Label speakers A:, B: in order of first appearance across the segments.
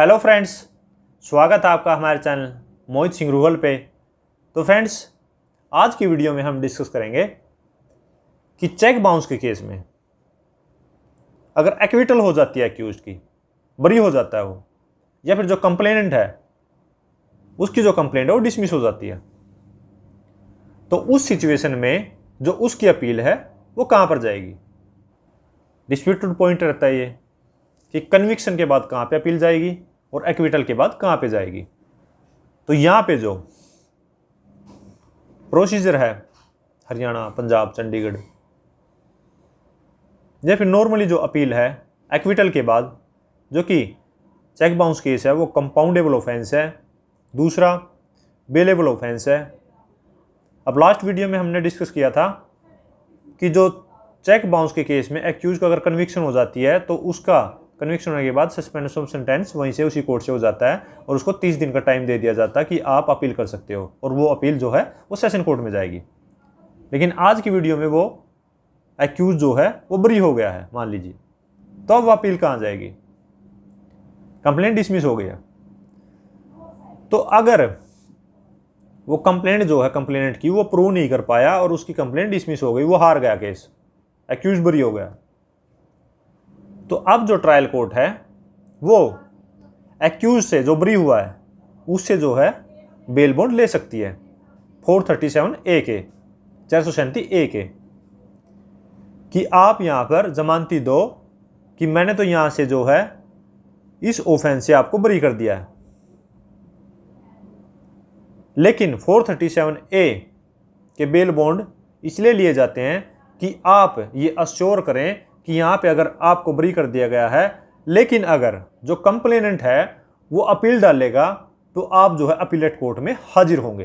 A: hello friends स्वागत है आपका हमारे चैनल मोहित सिंह रूहल पे तो फ्रेंड्स आज की वीडियो में हम डिस्कस करेंगे कि चेक बाउंस के केस में अगर एक्विटल हो जाती है एक्यूज की बरी हो जाता है वो या फिर जो कंप्लेनेंट है उसकी जो कंप्लेंट है वो डिसमिस हो जाती है तो उस सिचुएशन में जो उसकी अपील है वो कहाँ पर जाएगी डिस्प्यूटेड पॉइंट रहता है ये कि कन्विक्शन के बाद कहाँ पे अपील जाएगी और एक्विटल के बाद कहाँ पे जाएगी तो यहाँ पे जो प्रोसीजर है हरियाणा पंजाब चंडीगढ़ या फिर नॉर्मली जो अपील है एक्विटल के बाद जो कि चेक बाउंस केस है वो कंपाउंडेबल ऑफेंस है दूसरा बेलेबल ऑफेंस है अब लास्ट वीडियो में हमने डिस्कस किया था कि जो चेक बाउंस के केस में एक्यूज को अगर कन्विक्शन हो जाती है तो उसका कन्विक्शन होने के बाद ऑफ सेंटेंस वहीं से उसी कोर्ट से हो जाता है और उसको तीस दिन का टाइम दे दिया जाता है कि आप अपील कर सकते हो और वो अपील जो है वो सेशन कोर्ट में जाएगी लेकिन आज की वीडियो में वो एक्यूज जो है वो बरी हो गया है मान लीजिए तो अब वो अपील कहाँ जाएगी कंप्लेंट डिसमिस हो गया तो अगर वो कंप्लेंट जो है कंप्लेनेंट की वो प्रूव नहीं कर पाया और उसकी कंप्लेंट डिसमिस हो गई वो हार गया केस एक्यूज बरी हो गया तो अब जो ट्रायल कोर्ट है वो एक्यूज से जो ब्री हुआ है उससे जो है बेल बोंड ले सकती है फोर थर्टी सेवन ए के चार सौ सैंती ए के कि आप यहाँ पर जमानती दो कि मैंने तो यहाँ से जो है इस ऑफेंस से आपको बरी कर दिया है लेकिन 437 ए के बेल बोंड इसलिए लिए जाते हैं कि आप ये अश्योर करें कि यहाँ पे अगर आपको बरी कर दिया गया है लेकिन अगर जो कंप्लेनेंट है वो अपील डालेगा तो आप जो है अपीलेट कोर्ट में हाजिर होंगे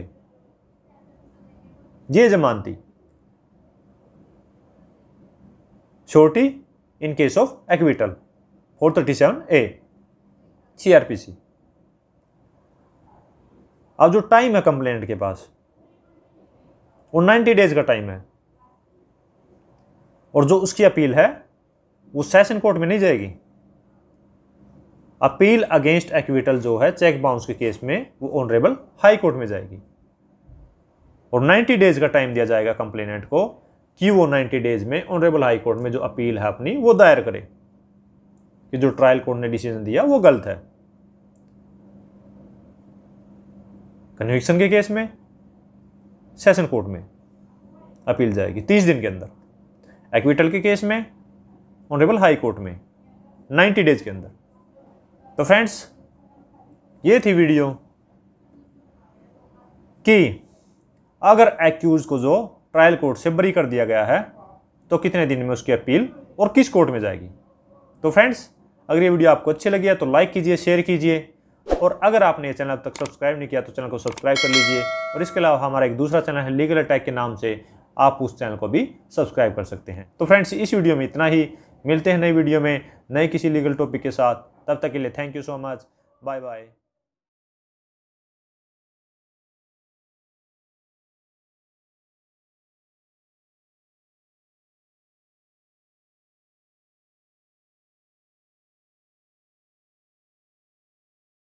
A: ये जमानती छोटी in case of acquittal four thirty seven A CrPC अब जो टाइम है कंप्लेनेंट के पास वो नाइन्टी डेज का टाइम है और जो उसकी अपील है वो सेशन कोर्ट में नहीं जाएगी अपील अगेंस्ट एक्विटल जो है चेक बाउंस के केस में वो ऑनरेबल हाई कोर्ट में जाएगी और 90 डेज का टाइम दिया जाएगा कंप्लेनेंट को कि वो 90 डेज में ऑनरेबल हाई कोर्ट में जो अपील है अपनी वो दायर करे कि जो ट्रायल कोर्ट ने डिसीजन दिया वो गलत है कन्विक्शन के केस में सेशन कोर्ट में अपील जाएगी तीस दिन के अंदर एक्विटल के केस में ऑनरेबल हाई कोर्ट में 90 डेज के अंदर तो फ्रेंड्स ये थी वीडियो कि अगर एक्यूज़ को जो ट्रायल कोर्ट से बरी कर दिया गया है तो कितने दिन में उसकी अपील और किस कोर्ट में जाएगी तो फ्रेंड्स अगर ये वीडियो आपको अच्छी लगी है तो लाइक कीजिए शेयर कीजिए और अगर आपने ये चैनल अब तक सब्सक्राइब नहीं किया तो चैनल को सब्सक्राइब कर लीजिए और इसके अलावा हमारा एक दूसरा चैनल है लीगल अटैक के नाम से आप उस चैनल को भी सब्सक्राइब कर सकते हैं तो फ्रेंड्स इस वीडियो में इतना ही मिलते हैं नई वीडियो में नए किसी लीगल टॉपिक के साथ तब तक के लिए thank you so much bye bye